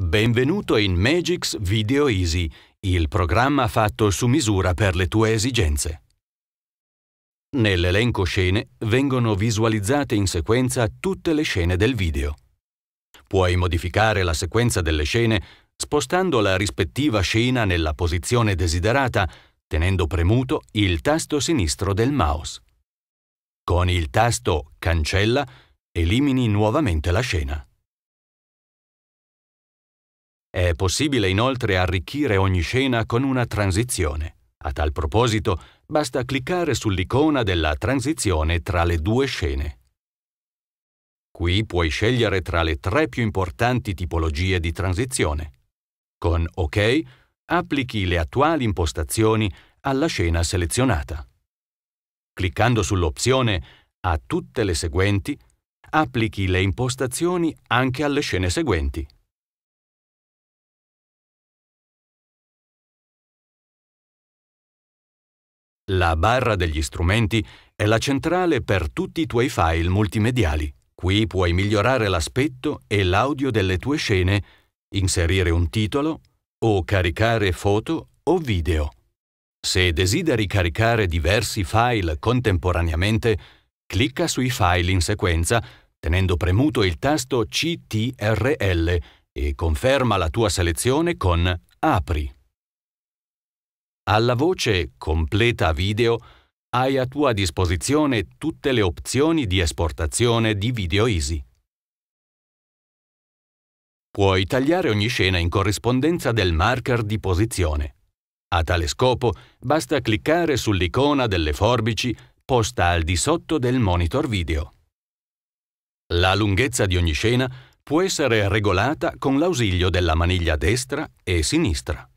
Benvenuto in Magix Video Easy, il programma fatto su misura per le tue esigenze. Nell'elenco scene vengono visualizzate in sequenza tutte le scene del video. Puoi modificare la sequenza delle scene spostando la rispettiva scena nella posizione desiderata tenendo premuto il tasto sinistro del mouse. Con il tasto Cancella elimini nuovamente la scena. È possibile inoltre arricchire ogni scena con una transizione. A tal proposito, basta cliccare sull'icona della transizione tra le due scene. Qui puoi scegliere tra le tre più importanti tipologie di transizione. Con OK applichi le attuali impostazioni alla scena selezionata. Cliccando sull'opzione A tutte le seguenti, applichi le impostazioni anche alle scene seguenti. La barra degli strumenti è la centrale per tutti i tuoi file multimediali. Qui puoi migliorare l'aspetto e l'audio delle tue scene, inserire un titolo o caricare foto o video. Se desideri caricare diversi file contemporaneamente, clicca sui file in sequenza tenendo premuto il tasto CTRL e conferma la tua selezione con Apri. Alla voce Completa video hai a tua disposizione tutte le opzioni di esportazione di Video Easy. Puoi tagliare ogni scena in corrispondenza del marker di posizione. A tale scopo basta cliccare sull'icona delle forbici posta al di sotto del monitor video. La lunghezza di ogni scena può essere regolata con l'ausilio della maniglia destra e sinistra.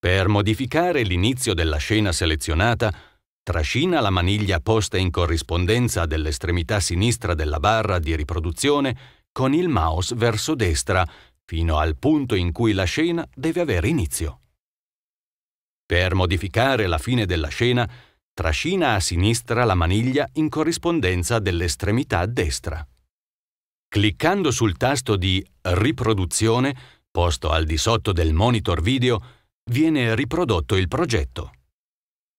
Per modificare l'inizio della scena selezionata, trascina la maniglia posta in corrispondenza dell'estremità sinistra della barra di riproduzione con il mouse verso destra fino al punto in cui la scena deve avere inizio. Per modificare la fine della scena, trascina a sinistra la maniglia in corrispondenza dell'estremità destra. Cliccando sul tasto di Riproduzione, posto al di sotto del monitor video, viene riprodotto il progetto.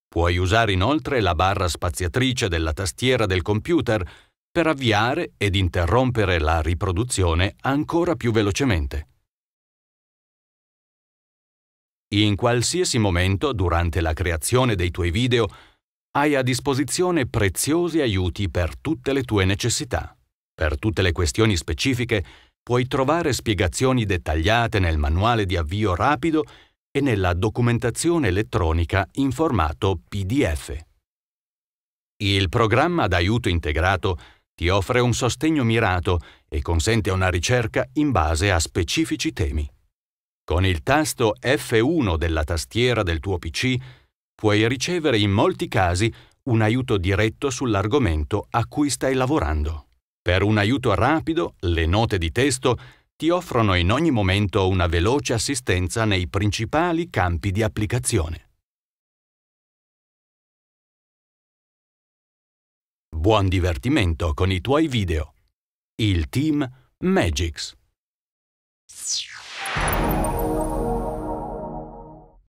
Puoi usare inoltre la barra spaziatrice della tastiera del computer per avviare ed interrompere la riproduzione ancora più velocemente. In qualsiasi momento durante la creazione dei tuoi video hai a disposizione preziosi aiuti per tutte le tue necessità. Per tutte le questioni specifiche puoi trovare spiegazioni dettagliate nel manuale di avvio rapido e nella documentazione elettronica in formato PDF. Il programma d'aiuto integrato ti offre un sostegno mirato e consente una ricerca in base a specifici temi. Con il tasto F1 della tastiera del tuo PC puoi ricevere in molti casi un aiuto diretto sull'argomento a cui stai lavorando. Per un aiuto rapido, le note di testo ti offrono in ogni momento una veloce assistenza nei principali campi di applicazione. Buon divertimento con i tuoi video. Il team Magix.